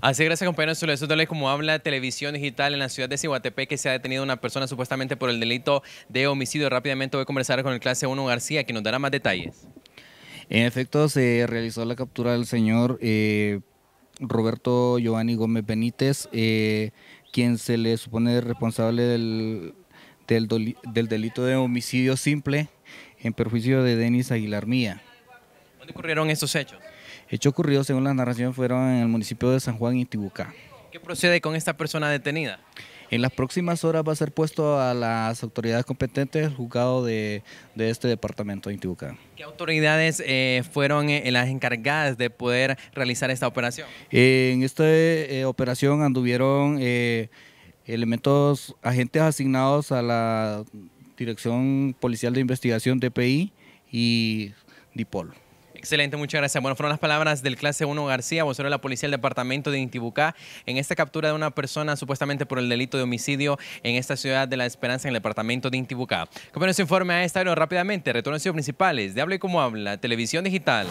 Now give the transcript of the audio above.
Así gracias compañeros les eso, como habla Televisión Digital en la ciudad de Cihuatepec, que se ha detenido una persona supuestamente por el delito de homicidio. Rápidamente voy a conversar con el clase 1 García, que nos dará más detalles. En efecto, se realizó la captura del señor eh, Roberto Giovanni Gómez Benítez, eh, quien se le supone responsable del delito de homicidio simple en perjuicio de Denis Aguilar Mía. ¿Dónde ocurrieron estos hechos? Hechos ocurridos, según la narración, fueron en el municipio de San Juan, Intibucá. ¿Qué procede con esta persona detenida? En las próximas horas va a ser puesto a las autoridades competentes el juzgado de, este departamento de Intibucá. ¿Qué autoridades eh, fueron eh, las encargadas de poder realizar esta operación? en esta eh, operación anduvieron elementos, agentes asignados a la Dirección Policial de Investigación, DPI y DIPOL. Excelente, muchas gracias. Bueno, fueron las palabras del clase 1 García, vocero de la policía del departamento de Intibucá, en esta captura de una persona supuestamente por el delito de homicidio en esta ciudad de La Esperanza, en el departamento de Intibucá. su informe a esta hora rápidamente. Retorno a principales de Habla y Habla, Televisión Digital.